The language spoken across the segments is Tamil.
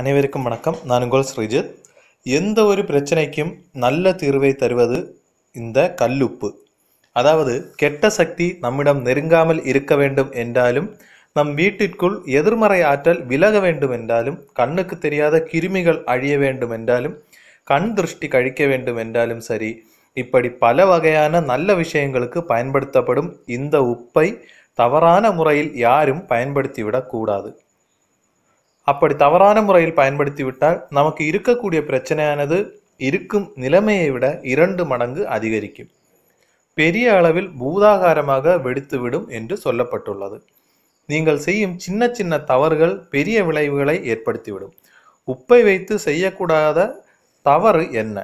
அனைவருக்கும் வணக்கம் நான் உங்கள் ஸ்ரீஜித் எந்த ஒரு பிரச்சனைக்கும் நல்ல தீர்வை தருவது இந்த கல்லுப்பு அதாவது கெட்ட சக்தி நம்மிடம் நெருங்காமல் இருக்க வேண்டும் என்றாலும் நம் வீட்டிற்குள் எதிர்மறை ஆற்றல் விலக வேண்டும் என்றாலும் கண்ணுக்கு தெரியாத கிருமிகள் அழிய வேண்டும் என்றாலும் கண் திருஷ்டி கழிக்க வேண்டும் என்றாலும் சரி இப்படி பல வகையான நல்ல விஷயங்களுக்கு பயன்படுத்தப்படும் இந்த உப்பை தவறான முறையில் யாரும் பயன்படுத்திவிடக்கூடாது அப்படி தவறான முறையில் பயன்படுத்திவிட்டால் நமக்கு இருக்கக்கூடிய பிரச்சனையானது இருக்கும் நிலைமையை விட இரண்டு மடங்கு அதிகரிக்கும் பெரிய அளவில் பூதாகாரமாக வெடித்துவிடும் என்று சொல்லப்பட்டுள்ளது நீங்கள் செய்யும் சின்ன சின்ன தவறுகள் பெரிய விளைவுகளை ஏற்படுத்திவிடும் உப்பை வைத்து செய்யக்கூடாத தவறு என்ன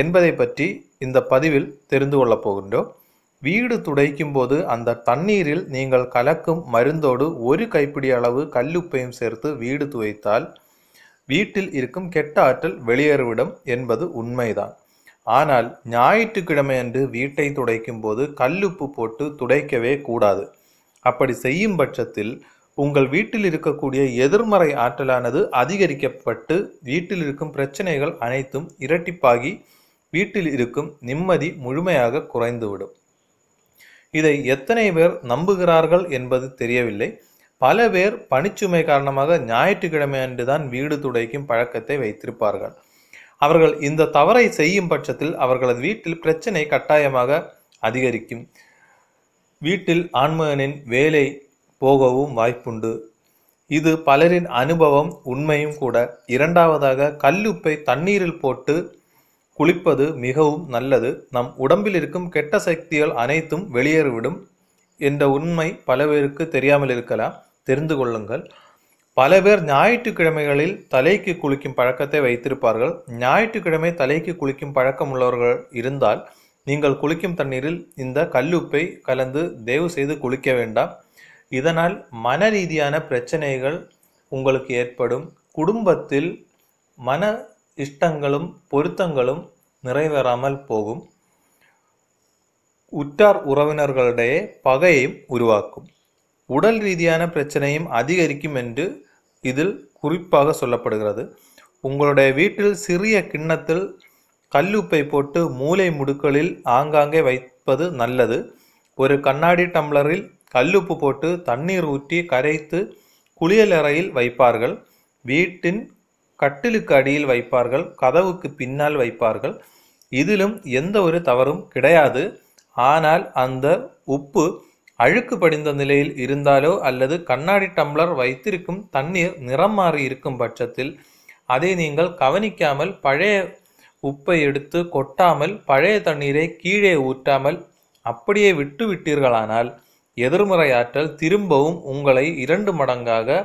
என்பதை பற்றி இந்த பதிவில் தெரிந்து கொள்ளப் போகின்றோம் வீடு துடைக்கும் போது அந்த தண்ணீரில் நீங்கள் கலக்கும் மருந்தோடு ஒரு கைப்பிடி அளவு கல்லுப்பையும் சேர்த்து வீடு துவைத்தால் வீட்டில் இருக்கும் கெட்ட ஆற்றல் வெளியேறிவிடும் என்பது உண்மைதான் ஆனால் ஞாயிற்றுக்கிழமை அன்று வீட்டை துடைக்கும் போது கல்லுப்பு போட்டு துடைக்கவே கூடாது அப்படி செய்யும் பட்சத்தில் உங்கள் வீட்டில் இருக்கக்கூடிய எதிர்மறை ஆற்றலானது அதிகரிக்கப்பட்டு வீட்டில் இருக்கும் பிரச்சனைகள் அனைத்தும் இரட்டிப்பாகி வீட்டில் இருக்கும் நிம்மதி முழுமையாக குறைந்துவிடும் இதை எத்தனை பேர் நம்புகிறார்கள் என்பது தெரியவில்லை பல பேர் பனிச்சுமை காரணமாக ஞாயிற்றுக்கிழமை அன்று தான் வீடு துடைக்கும் பழக்கத்தை வைத்திருப்பார்கள் அவர்கள் இந்த தவறை செய்யும் பட்சத்தில் அவர்களது வீட்டில் பிரச்சனை கட்டாயமாக அதிகரிக்கும் வீட்டில் ஆண்மகனின் வேலை போகவும் வாய்ப்புண்டு இது பலரின் அனுபவம் உண்மையும் கூட இரண்டாவதாக கல்லுப்பை தண்ணீரில் போட்டு குளிப்பது மிகவும் நல்லது நம் உடம்பில் இருக்கும் கெட்ட சக்திகள் அனைத்தும் வெளியேறிவிடும் என்ற உண்மை பல பேருக்கு தெரியாமல் இருக்கலாம் தெரிந்து கொள்ளுங்கள் பல பேர் ஞாயிற்றுக்கிழமைகளில் தலைக்கு குளிக்கும் பழக்கத்தை வைத்திருப்பார்கள் ஞாயிற்றுக்கிழமை தலைக்கு குளிக்கும் பழக்கம் உள்ளவர்கள் இருந்தால் நீங்கள் குளிக்கும் தண்ணீரில் இந்த கல்லுப்பை கலந்து தயவு செய்து குளிக்க வேண்டாம் இதனால் மன ரீதியான பிரச்சனைகள் உங்களுக்கு ஏற்படும் குடும்பத்தில் மன இஷ்டங்களும் பொருத்தங்களும் நிறைவேறாமல் போகும் உற்றார் உறவினர்களிடையே പകയും உருவாக்கும் உடல் ரீதியான பிரச்சனையும் அதிகரிக்கும் என்று இதில் குறிப்பாக சொல்லப்படுகிறது உங்களுடைய வீட்டில் சிறிய கிண்ணத்தில் கல்லுப்பை போட்டு மூளை முடுக்களில் ஆங்காங்கே வைப்பது நல்லது ஒரு கண்ணாடி டம்ளரில் கல்லுப்பு போட்டு தண்ணீர் ஊற்றி கரைத்து குளியலறையில் வைப்பார்கள் வீட்டின் கட்டிலுக்கு அடியில் வைப்பார்கள் கதவுக்கு பின்னால் வைப்பார்கள் இதிலும் எந்த ஒரு தவறும் கிடையாது ஆனால் அந்த உப்பு அழுக்கு படிந்த நிலையில் இருந்தாலோ அல்லது கண்ணாடி டம்ளர் வைத்திருக்கும் தண்ணீர் நிறம் மாறி இருக்கும் பட்சத்தில் அதை நீங்கள் கவனிக்காமல் பழைய உப்பை எடுத்து கொட்டாமல் பழைய தண்ணீரை கீழே ஊற்றாமல் அப்படியே விட்டு விட்டீர்களானால் எதிர்மறை ஆற்றல் திரும்பவும் உங்களை இரண்டு மடங்காக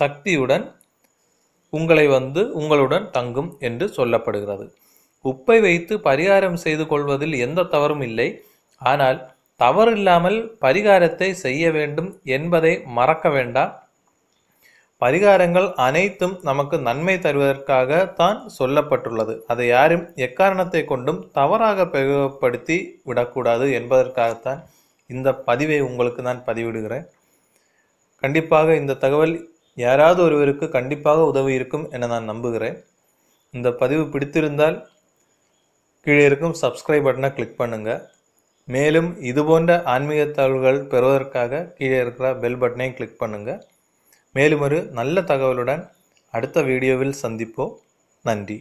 சக்தியுடன் உங்களை வந்து உங்களுடன் தங்கும் என்று சொல்லப்படுகிறது உப்பை வைத்து பரிகாரம் செய்து கொள்வதில் எந்த தவறும் இல்லை ஆனால் தவறில்லாமல் பரிகாரத்தை செய்ய வேண்டும் என்பதை மறக்க வேண்டாம் பரிகாரங்கள் அனைத்தும் நமக்கு நன்மை தருவதற்காக தான் சொல்லப்பட்டுள்ளது அதை யாரும் எக்காரணத்தை கொண்டும் தவறாக பிரயோகப்படுத்தி விடக்கூடாது என்பதற்காகத்தான் இந்த பதிவை உங்களுக்கு நான் பதிவிடுகிறேன் கண்டிப்பாக இந்த தகவல் யாராவது ஒருவருக்கு கண்டிப்பாக உதவி இருக்கும் என நான் நம்புகிறேன் இந்த பதிவு பிடித்திருந்தால் கீழே இருக்கும் சப்ஸ்கிரைப் பட்டனை கிளிக் பண்ணுங்கள் மேலும் இது போன்ற ஆன்மீக தகவல்கள் பெறுவதற்காக கீழே இருக்கிற பெல் பட்டனையும் கிளிக் பண்ணுங்கள் மேலும் ஒரு நல்ல தகவலுடன் அடுத்த வீடியோவில் சந்திப்போம் நன்றி